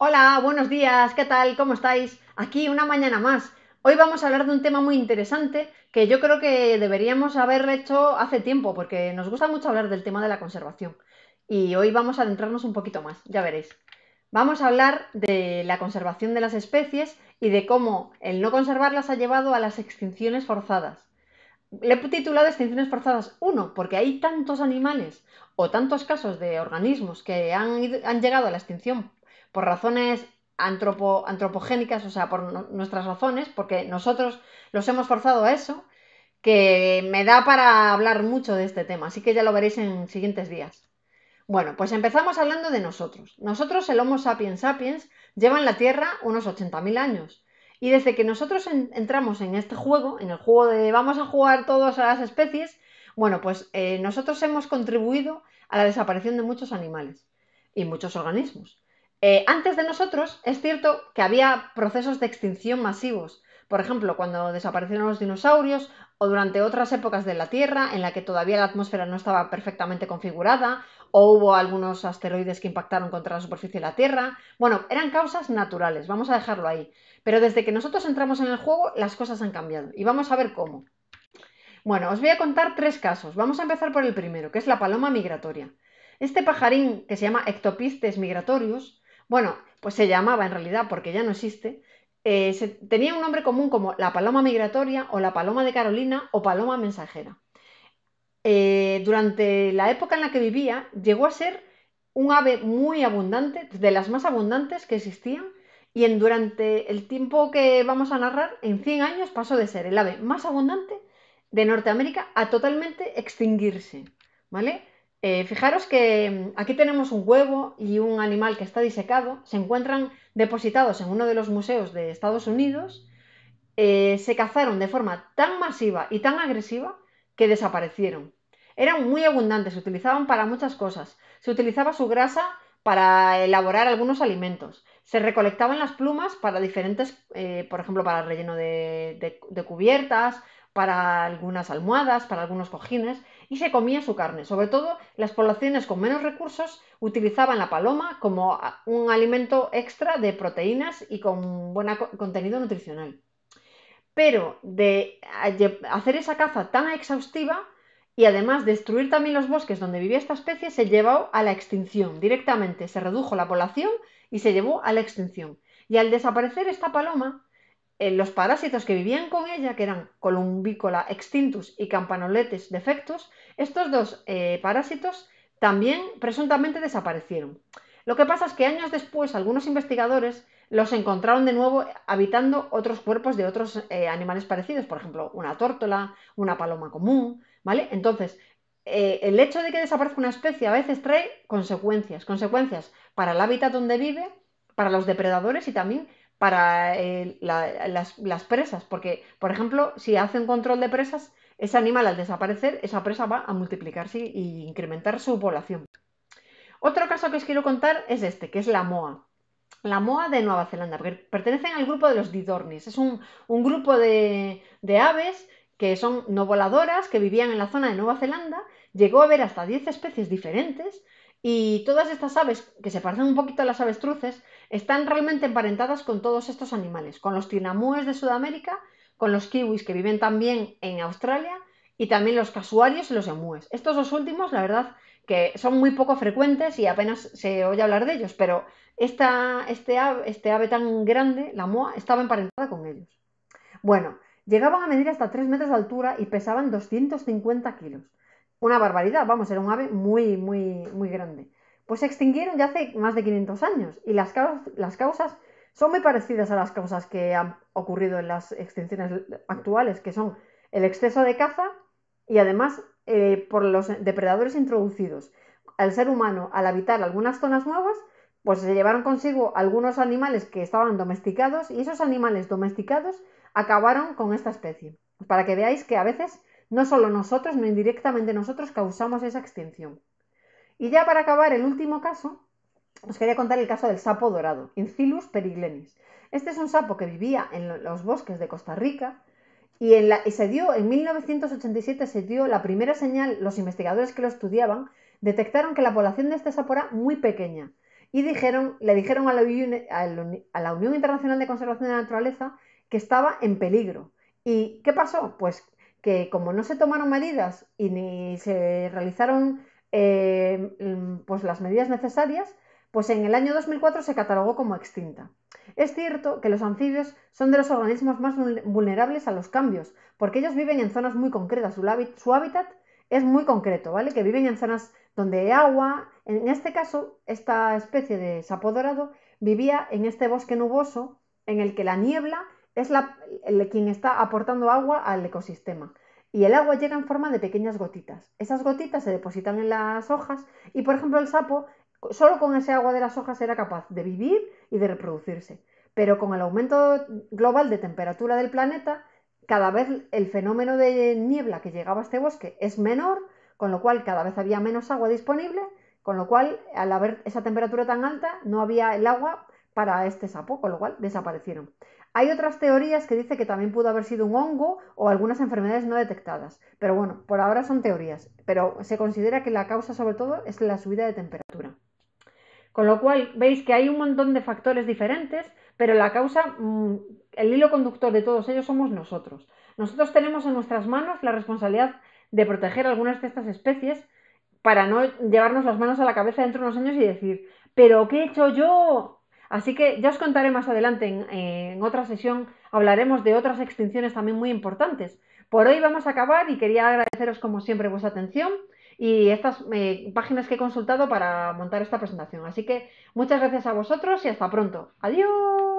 Hola, buenos días, ¿qué tal? ¿Cómo estáis? Aquí una mañana más. Hoy vamos a hablar de un tema muy interesante que yo creo que deberíamos haber hecho hace tiempo porque nos gusta mucho hablar del tema de la conservación. Y hoy vamos a adentrarnos un poquito más, ya veréis. Vamos a hablar de la conservación de las especies y de cómo el no conservarlas ha llevado a las extinciones forzadas. Le he titulado Extinciones forzadas 1 porque hay tantos animales o tantos casos de organismos que han, han llegado a la extinción por razones antropogénicas, o sea, por nuestras razones, porque nosotros los hemos forzado a eso, que me da para hablar mucho de este tema, así que ya lo veréis en siguientes días. Bueno, pues empezamos hablando de nosotros. Nosotros, el Homo sapiens sapiens, lleva en la Tierra unos 80.000 años. Y desde que nosotros entramos en este juego, en el juego de vamos a jugar todos a las especies, bueno, pues eh, nosotros hemos contribuido a la desaparición de muchos animales y muchos organismos. Eh, antes de nosotros, es cierto que había procesos de extinción masivos, por ejemplo, cuando desaparecieron los dinosaurios o durante otras épocas de la Tierra en la que todavía la atmósfera no estaba perfectamente configurada o hubo algunos asteroides que impactaron contra la superficie de la Tierra. Bueno, eran causas naturales, vamos a dejarlo ahí. Pero desde que nosotros entramos en el juego, las cosas han cambiado y vamos a ver cómo. Bueno, os voy a contar tres casos. Vamos a empezar por el primero, que es la paloma migratoria. Este pajarín, que se llama Ectopistes migratorius bueno, pues se llamaba en realidad, porque ya no existe, eh, tenía un nombre común como la paloma migratoria o la paloma de Carolina o paloma mensajera. Eh, durante la época en la que vivía, llegó a ser un ave muy abundante, de las más abundantes que existían, y en, durante el tiempo que vamos a narrar, en 100 años pasó de ser el ave más abundante de Norteamérica a totalmente extinguirse, ¿vale? Eh, fijaros que mm, aquí tenemos un huevo y un animal que está disecado, se encuentran depositados en uno de los museos de Estados Unidos, eh, se cazaron de forma tan masiva y tan agresiva que desaparecieron. Eran muy abundantes, se utilizaban para muchas cosas. Se utilizaba su grasa para elaborar algunos alimentos. Se recolectaban las plumas para diferentes, eh, por ejemplo, para el relleno de cubiertas, para algunas almohadas, para algunos cojines y se comía su carne. Sobre todo, las poblaciones con menos recursos utilizaban la paloma como ah, un alimento extra de proteínas y con buen contenido nutricional. Pero de hacer esa caza tan exhaustiva y además destruir también los bosques donde vivía esta especie, se llevó a la extinción directamente. Se redujo la población y se llevó a la extinción. Y al desaparecer esta paloma, eh, los parásitos que vivían con ella, que eran Columbícola extintus y Campanoletes defectos, estos dos eh, parásitos también presuntamente desaparecieron. Lo que pasa es que años después algunos investigadores los encontraron de nuevo habitando otros cuerpos de otros eh, animales parecidos, por ejemplo, una tórtola, una paloma común, ¿vale? Entonces, el hecho de que desaparezca una especie a veces trae consecuencias, consecuencias para el hábitat donde vive, para los depredadores y también para eh, las, presas, porque, por ejemplo, si hacen control de presas, ese animal al desaparecer, esa presa va a multiplicarse y incrementar su población. Otro caso que os quiero contar es este, que es la moa. La moa de Nueva Zelanda, porque pertenecen al grupo de los didornis. Es un, grupo de, de aves que son no voladoras, que vivían en la zona de Nueva Zelanda. Llegó a ver hasta 10 especies diferentes, y todas estas aves, que se parecen un poquito a las avestruces, están realmente emparentadas con todos estos animales, con los tinamúes de Sudamérica, con los kiwis que viven también en Australia y también los casuarios y los emúes. Estos dos últimos, la verdad, que son muy poco frecuentes y apenas se oye hablar de ellos, pero esta, este, ave, este ave tan grande, la moa, estaba emparentada con ellos. Bueno, llegaban a medir hasta 3 metros de altura y pesaban 250 kilos una barbaridad, vamos, era un ave muy, muy, muy grande. Pues se extinguieron ya hace más de 500 años y las, las causas son muy parecidas a las causas que han ocurrido en las extinciones actuales, que son el exceso de caza y además eh, por los depredadores introducidos. Al ser humano, al habitar algunas zonas nuevas, pues se llevaron consigo algunos animales que estaban domesticados y esos animales domesticados acabaron con esta especie. Para que veáis que a veces no solo nosotros, no indirectamente nosotros causamos esa extinción. Y ya para acabar, el último caso, os quería contar el caso del sapo dorado, Incilus periglenis. Este es un sapo que vivía en los bosques de Costa Rica y, en la, se dio, en 1987 se dio la primera señal, los investigadores que lo estudiaban detectaron que la población de este sapo era muy pequeña y dijeron, le dijeron a a la Unión Internacional de Conservación de la Naturaleza que estaba en peligro. ¿Y qué pasó? Pues que como no se tomaron medidas y ni se realizaron eh, mm, pues las medidas necesarias, pues en el año 2004 se catalogó como extinta. Es cierto que los anfibios son de los organismos más vulnerables a los cambios, porque ellos viven en zonas muy concretas, su, hábitat es muy concreto, ¿vale? Que viven en zonas donde hay agua, en este caso, esta especie de sapo dorado vivía en este bosque nuboso en el que la niebla es la, quien está aportando agua al ecosistema. Y el agua llega en forma de pequeñas gotitas. Esas gotitas se depositan en las hojas y, por ejemplo, el sapo solo con ese agua de las hojas era capaz de vivir y de reproducirse. Pero con el aumento global de temperatura del planeta, cada vez el fenómeno de niebla que llegaba a este bosque es menor, con lo cual cada vez había menos agua disponible, con lo cual al haber esa temperatura tan alta no había el agua para este sapo, con lo cual desaparecieron. Hay otras teorías que dice que también pudo haber sido un hongo o algunas enfermedades no detectadas, pero bueno, por ahora son teorías, pero se considera que la causa sobre todo es la subida de temperatura. Con lo cual veis que hay un montón de factores diferentes, pero la causa, mm, el hilo conductor de todos ellos somos nosotros. Nosotros tenemos en nuestras manos la responsabilidad de proteger algunas de estas especies para no llevarnos las manos a la cabeza dentro de unos años y decir, pero ¿qué he hecho yo? Así que ya os contaré más adelante en, otra sesión, hablaremos de otras extinciones también muy importantes. Por hoy vamos a acabar y quería agradeceros como siempre vuestra atención y estas eh, páginas que he consultado para montar esta presentación. Así que muchas gracias a vosotros y hasta pronto. Adiós.